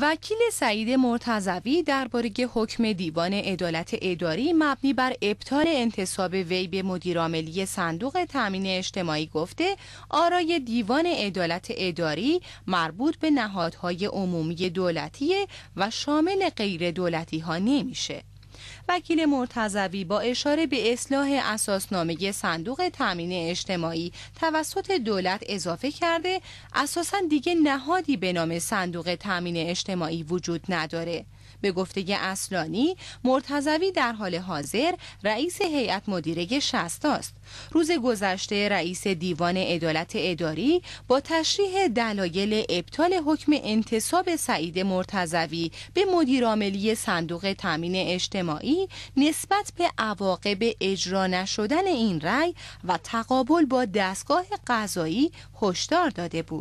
وکیل سعید مرتضوی درباره حکم دیوان عدالت اداری مبنی بر ابطال انتصاب وی به مدیرعاملی صندوق تامین اجتماعی گفته آرای دیوان عدالت اداری مربوط به نهادهای عمومی دولتی و شامل غیر دولتی ها نمیشه وکیل مرتضوی با اشاره به اصلاح اساسنامه صندوق تامین اجتماعی توسط دولت اضافه کرده اساسا دیگه نهادی به نام صندوق تامین اجتماعی وجود نداره به گفته اصلانی مرتضوی در حال حاضر رئیس هیئت مدیره شستا است روز گذشته رئیس دیوان عدالت اداری با تشریح دلایل ابطال حکم انتصاب سعید مرتضوی به مدیرعاملی صندوق تامین اجتماعی نسبت به عواقب اجرا نشدن این رأی و تقابل با دستگاه قضایی هشدار داده بود